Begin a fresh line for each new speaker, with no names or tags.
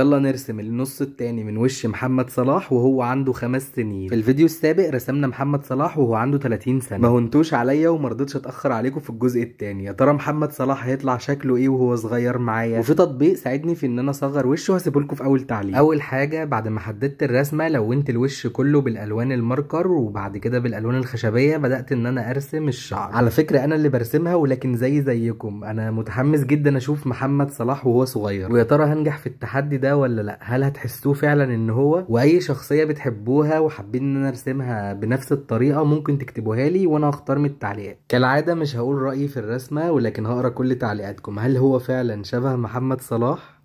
يلا نرسم النص التاني من وش محمد صلاح وهو عنده خمس سنين في الفيديو السابق رسمنا محمد صلاح وهو عنده 30 سنه ما هنتوش عليا رضيتش اتاخر عليكم في الجزء التاني يا ترى محمد صلاح هيطلع شكله ايه وهو صغير معايا وفي تطبيق ساعدني في ان انا اصغر وشه هسيبه لكم في اول تعليق اول حاجه بعد ما حددت الرسمه لونت الوش كله بالالوان الماركر وبعد كده بالالوان الخشبيه بدات ان انا ارسم الشعر على فكره انا اللي برسمها ولكن زي زيكم انا متحمس جدا اشوف محمد صلاح وهو صغير ويا ترى هنجح في التحدي ده ده ولا لا هل هتحسوه فعلا ان هو واي شخصيه بتحبوها وحابين ان انا ارسمها بنفس الطريقه ممكن تكتبوها لي وانا هختار من التعليقات كالعاده مش هقول رايي في الرسمه ولكن هقرا كل تعليقاتكم هل هو فعلا شبه محمد صلاح